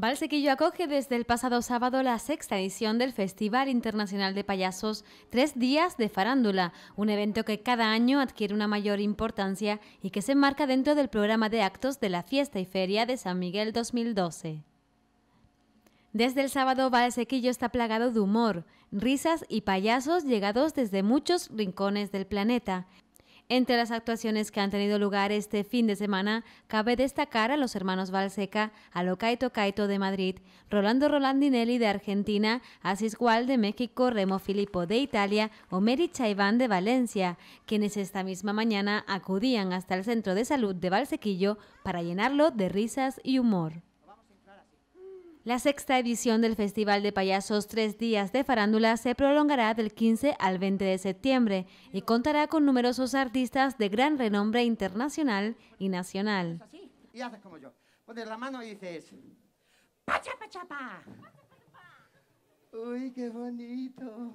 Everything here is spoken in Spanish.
Valsequillo acoge desde el pasado sábado la sexta edición del Festival Internacional de Payasos Tres Días de Farándula, un evento que cada año adquiere una mayor importancia y que se enmarca dentro del programa de actos de la Fiesta y Feria de San Miguel 2012. Desde el sábado Valsequillo está plagado de humor, risas y payasos llegados desde muchos rincones del planeta, entre las actuaciones que han tenido lugar este fin de semana, cabe destacar a los hermanos Valseca, a Locaito Caito de Madrid, Rolando Rolandinelli de Argentina, Asis Gual de México, Remo Filippo de Italia o Mary Chaiván de Valencia, quienes esta misma mañana acudían hasta el Centro de Salud de Valsequillo para llenarlo de risas y humor. La sexta edición del Festival de Payasos Tres Días de Farándula se prolongará del 15 al 20 de septiembre y contará con numerosos artistas de gran renombre internacional y nacional. Y haces como yo. Pones la mano y dices... ¡Uy, qué bonito!